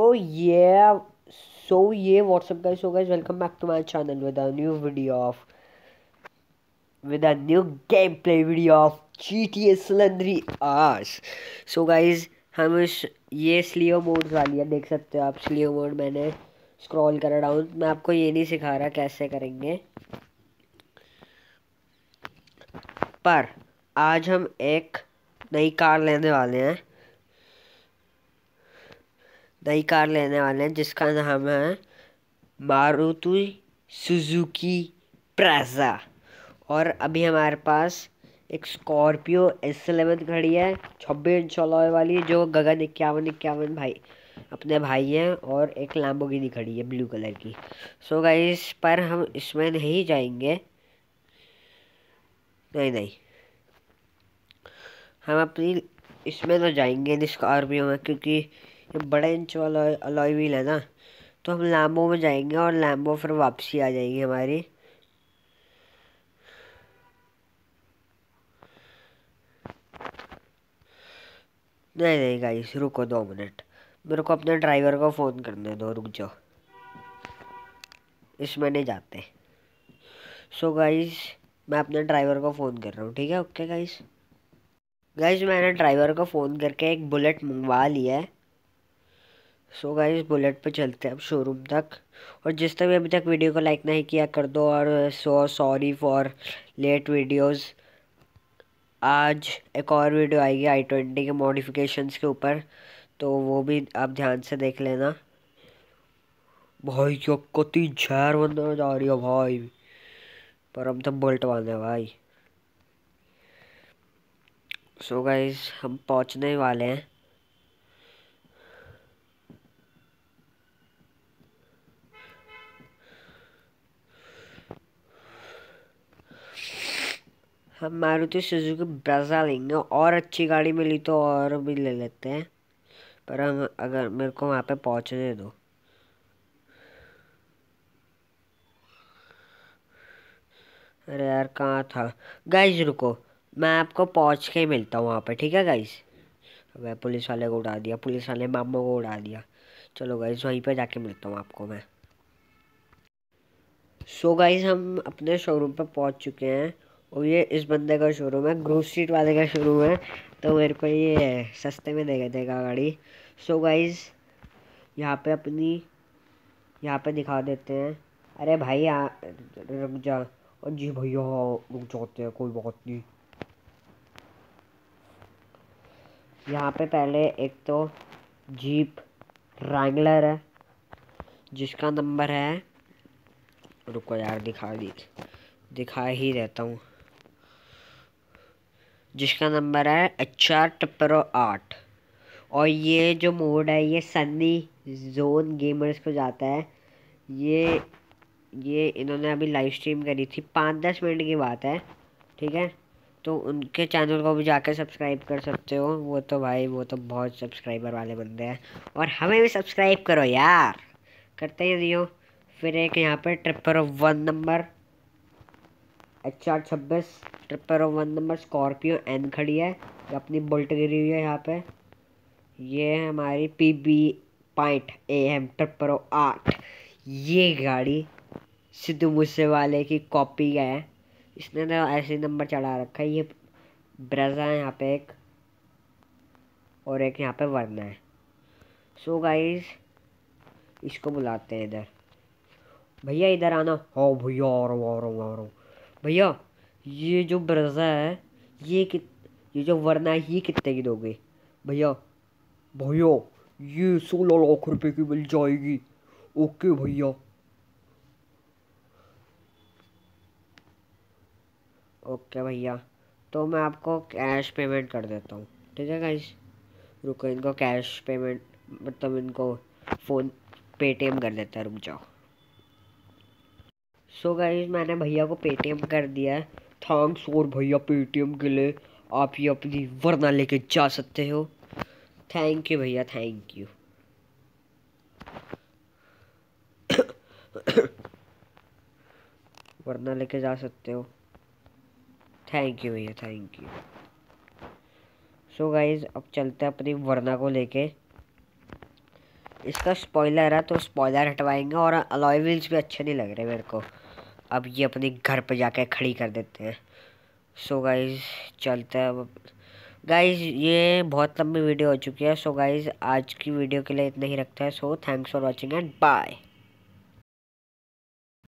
तो ये सो ये व्हाट्सअप गाइस हो guys welcome back to my channel with a new video of with a new gameplay video of G T A सिलेंड्री आर्स so guys हम इस ये स्लियो मोड वाली है देख सकते हो आप स्लियो मोड मैंने स्क्रॉल करा डाउन मैं आपको ये नहीं सिखा रहा कैसे करेंगे पर आज हम एक नई कार लेने वाले हैं नई कार लेने वाले हैं जिसका नाम है मारुति सुजुकी प्रेजा और अभी हमारे पास एक स्कॉर्पियो एस एलेवन खड़ी है छब्बीस इंच अलॉय वाली जो गगन इक्यावन इक्यावन भाई अपने भाई हैं और एक लैम्बोगिनी खड़ी है ब्लू कलर की सो so गाइस पर हम इसमें नहीं जाएंगे नहीं नहीं हम अपनी इसमें तो जाएंगे स्कॉर्पियो में क्योंकि ये बड़ा इंच वाला अलॉय व्हील है ना तो हम लैम्बो में जाएंगे और लैम्बो फिर वापसी आ जाएगी हमारी नहीं नहीं गाइस रुको दो मिनट मेरे को अपने ड्राइवर को फ़ोन करने दो रुक जाओ इसमें नहीं जाते सो so गाइस मैं अपने ड्राइवर को फ़ोन कर रहा हूँ ठीक है ओके गाइस गाइस मैंने ड्राइवर को फ़ोन करके एक बुलेट मंगवा लिया है सो गाइज बुलेट पे चलते हैं अब शोरूम तक और तरह भी अभी तक वीडियो को लाइक नहीं किया कर दो और so sorry for late videos आज एक और वीडियो आएगी आई ट्वेंटी के मॉडिफिकेशंस के ऊपर तो वो भी आप ध्यान से देख लेना भाई क्या कति जहर बंदर जा रही है भाई पर हम तो बुलेट वाले भाई सो so गाइज हम पहुंचने वाले हैं हम मारुति तो सुजुकी ब्रेजा लेंगे और अच्छी गाड़ी मिली तो और भी ले लेते हैं पर हम अगर मेरे को वहाँ पे पहुँचने दो अरे यार कहाँ था गाइस रुको मैं आपको पहुँच के ही मिलता हूँ वहाँ पे ठीक है गाइस मैं पुलिस वाले को उड़ा दिया पुलिस वाले मामों को उड़ा दिया चलो गाइस वहीं पे जाके मिलता हूँ आपको मैं सो so गाइस हम अपने शोरूम पे पहुँच चुके हैं और ये इस बंदे का शोरूम है ग्रूव स्ट्रीट वाले का शोरूम है तो मेरे को ये सस्ते में दे देगा गाड़ी सो so गाइज यहाँ पे अपनी यहाँ पे दिखा देते हैं अरे भाई यहाँ रुक जा और जी भैया रुक जाते हैं कोई बात नहीं यहाँ पे पहले एक तो जीप रैंगलर है जिसका नंबर है रुको यार दिखा दी दिखा ही रहता हूँ जिसका नंबर है अच्छा टप्परो आठ और ये जो मोड है ये सनी जोन गेमर्स को जाता है ये ये इन्होंने अभी लाइव स्ट्रीम करी थी पाँच दस मिनट की बात है ठीक है तो उनके चैनल को भी जाकर सब्सक्राइब कर सकते हो वो तो भाई वो तो बहुत सब्सक्राइबर वाले बंदे हैं और हमें भी सब्सक्राइब करो यार करते ही नहीं हो फिर एक यहाँ पर triple one number H R छब्बीस triple one number Scorpio N खड़ी है जो अपनी बुलट गिरी हुई है यहाँ पे ये है हमारी P B point A M triple आठ ये गाड़ी सिद्धू मूसे वाले की कॉपी है इसने ना तो ऐसे नंबर चढ़ा रखा है ये ब्रजा है यहाँ पे एक और एक यहाँ पे वरना है सो so गाइज इसको बुलाते हैं इधर भैया इधर आना हो हाँ भैया और और और भैया ये जो ब्रजा है ये कित ये जो वरना है ये कितने की दोगे भैया भैया ये सोलह लाख रुपए की मिल जाएगी ओके भैया ओके भैया तो मैं आपको कैश पेमेंट कर देता हूँ ठीक है गाइस रुको इनको कैश पेमेंट मतलब इनको फ़ोन पेटीएम कर देता है रुक जाओ सो गाइज मैंने भैया को पेटीएम कर दिया है थैंक्स और भैया पेटीएम के लिए आप ये अपनी वरना लेके जा सकते हो थैंक यू भैया थैंक यू वरना लेके जा सकते हो थैंक यू भैया थैंक यू सो गाइज अब चलते हैं अपनी वरना को लेके इसका स्पॉइलर है तो स्पॉइलर हटवाएंगे और अलॉय व्हील्स भी अच्छे नहीं लग रहे मेरे को अब ये अपने घर पर जाके खड़ी कर देते हैं सो so गाइज चलते हैं गाइज ये बहुत लंबी वीडियो हो चुकी है सो so गाइज आज की वीडियो के लिए इतना ही रखते हैं so thanks for watching and bye